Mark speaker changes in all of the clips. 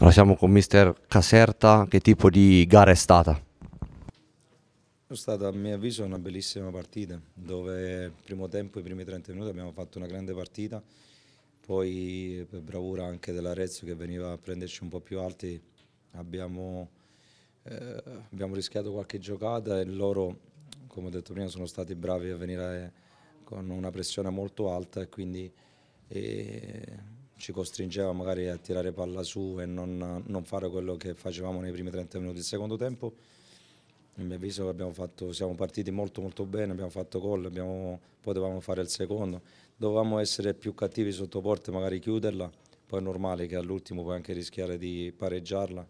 Speaker 1: Allora siamo con mister Caserta, che tipo di gara è stata?
Speaker 2: È stata a mio avviso una bellissima partita dove il primo tempo, i primi 30 minuti abbiamo fatto una grande partita, poi per bravura anche dell'Arezzo che veniva a prenderci un po' più alti abbiamo, eh, abbiamo, rischiato qualche giocata e loro come ho detto prima sono stati bravi a venire eh, con una pressione molto alta e quindi... Eh, ci costringeva magari a tirare palla su e non, non fare quello che facevamo nei primi 30 minuti del secondo tempo. A mio avviso fatto, siamo partiti molto molto bene, abbiamo fatto gol, abbiamo, potevamo fare il secondo. Dovevamo essere più cattivi sotto porta e magari chiuderla, poi è normale che all'ultimo puoi anche rischiare di pareggiarla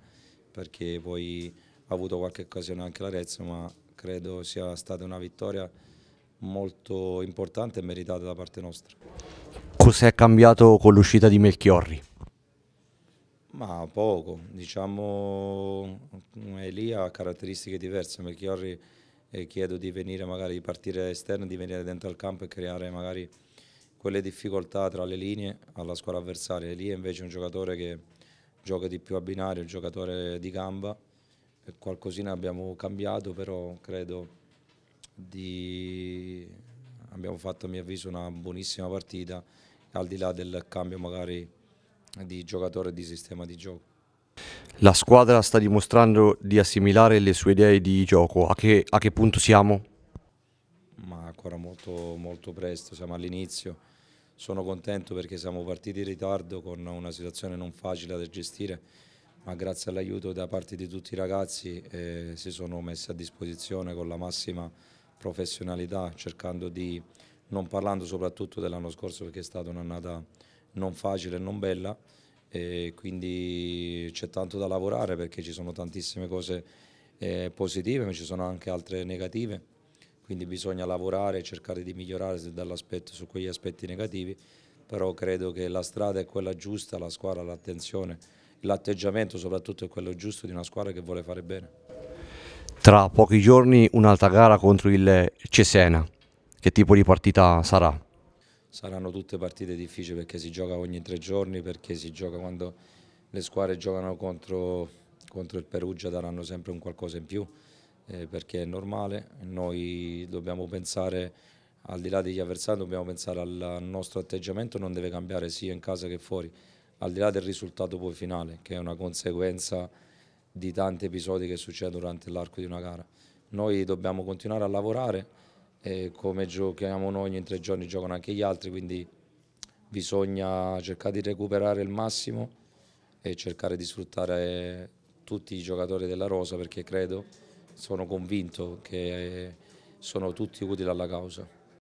Speaker 2: perché poi ha avuto qualche occasione anche l'Arezzo, ma credo sia stata una vittoria molto importante e meritata da parte nostra.
Speaker 1: Cos'è cambiato con l'uscita di Melchiorri?
Speaker 2: Ma poco, diciamo eh, lì ha caratteristiche diverse, Melchiorri eh, chiedo di venire magari di partire esterno, di venire dentro al campo e creare magari quelle difficoltà tra le linee alla squadra avversaria. lì è invece un giocatore che gioca di più a binario, un giocatore di gamba, qualcosina abbiamo cambiato però credo di abbiamo fatto a mio avviso una buonissima partita, al di là del cambio magari di giocatore e di sistema di gioco.
Speaker 1: La squadra sta dimostrando di assimilare le sue idee di gioco, a che, a che punto siamo?
Speaker 2: Ma ancora molto, molto presto, siamo all'inizio, sono contento perché siamo partiti in ritardo con una situazione non facile da gestire, ma grazie all'aiuto da parte di tutti i ragazzi eh, si sono messi a disposizione con la massima professionalità, cercando di, non parlando soprattutto dell'anno scorso perché è stata un'annata non facile e non bella, e quindi c'è tanto da lavorare perché ci sono tantissime cose eh, positive, ma ci sono anche altre negative, quindi bisogna lavorare e cercare di migliorare su quegli aspetti negativi, però credo che la strada è quella giusta, la squadra, l'attenzione, l'atteggiamento soprattutto è quello giusto di una squadra che vuole fare bene.
Speaker 1: Tra pochi giorni un'altra gara contro il Cesena. Che tipo di partita sarà?
Speaker 2: Saranno tutte partite difficili perché si gioca ogni tre giorni, perché si gioca quando le squadre giocano contro, contro il Perugia daranno sempre un qualcosa in più eh, perché è normale. Noi dobbiamo pensare, al di là degli avversari, dobbiamo pensare al nostro atteggiamento, non deve cambiare sia in casa che fuori, al di là del risultato poi finale che è una conseguenza di tanti episodi che succedono durante l'arco di una gara. Noi dobbiamo continuare a lavorare e come giochiamo noi ogni tre giorni giocano anche gli altri, quindi bisogna cercare di recuperare il massimo e cercare di sfruttare tutti i giocatori della Rosa perché credo, sono convinto che sono tutti utili alla causa.